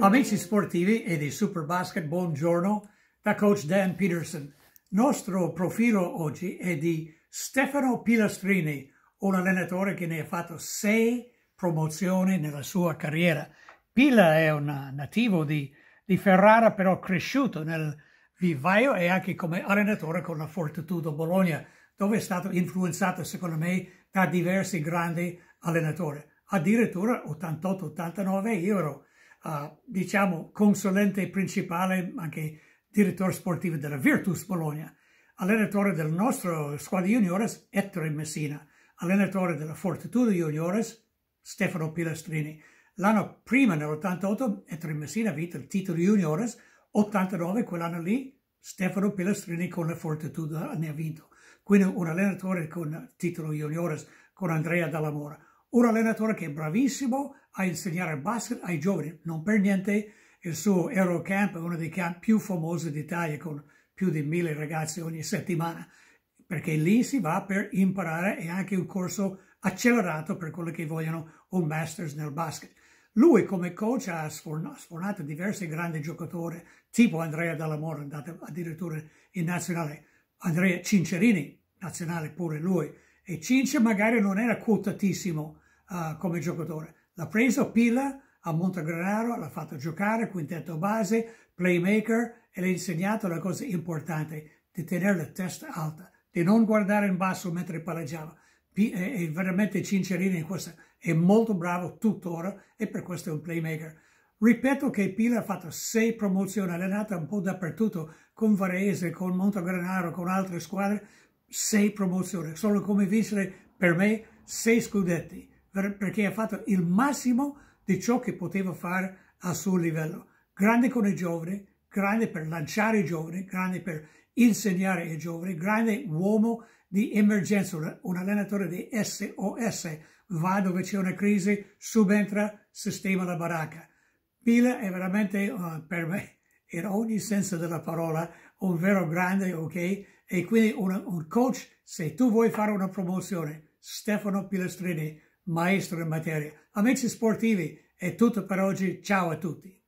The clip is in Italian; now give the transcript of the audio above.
Amici sportivi e di Superbasket, buongiorno da coach Dan Peterson. Nostro profilo oggi è di Stefano Pilastrini, un allenatore che ne ha fatto sei promozioni nella sua carriera. Pila è un nativo di, di Ferrara, però cresciuto nel vivaio e anche come allenatore con la Fortitudo Bologna, dove è stato influenzato, secondo me, da diversi grandi allenatori addirittura 88-89 euro, uh, diciamo consulente principale, anche direttore sportivo della Virtus Bologna, allenatore del nostro squadra juniores Ettore Messina, allenatore della Fortitudo Juniores Stefano Pilastrini. L'anno prima, nell'88, Ettore Messina ha vinto il titolo juniores, 89 quell'anno lì Stefano Pilastrini con la Fortitudo ne ha vinto. Quindi un allenatore con titolo juniores con Andrea Dallamora un allenatore che è bravissimo a insegnare basket ai giovani, non per niente il suo Eurocamp è uno dei camp più famosi d'Italia con più di mille ragazzi ogni settimana, perché lì si va per imparare e anche un corso accelerato per quelli che vogliono un master's nel basket. Lui come coach ha sfornato diversi grandi giocatori, tipo Andrea Dallamore, andato addirittura in nazionale, Andrea Cincerini, nazionale pure lui, e Cince magari non era quotatissimo, uh, come giocatore. L'ha preso Pila a Montegranaro, l'ha fatto giocare, quintetto base, playmaker e le ha insegnato la cosa importante di tenere la testa alta, di non guardare in basso mentre palleggiava. È veramente cincerino in questo, è molto bravo tuttora e per questo è un playmaker. Ripeto che Pila ha fatto sei promozioni, allenata un po' dappertutto, con Varese, con Montegranaro, con altre squadre, sei promozioni, solo come vincere per me sei scudetti perché ha fatto il massimo di ciò che poteva fare al suo livello. Grande con i giovani, grande per lanciare i giovani, grande per insegnare ai giovani, grande uomo di emergenza, un allenatore di SOS, va dove c'è una crisi, subentra, sistema la baracca. Pila è veramente uh, per me, in ogni senso della parola, un vero grande, ok? E quindi un, un coach, se tu vuoi fare una promozione, Stefano Pilastrini, maestro in materia. Amici sportivi, è tutto per oggi. Ciao a tutti.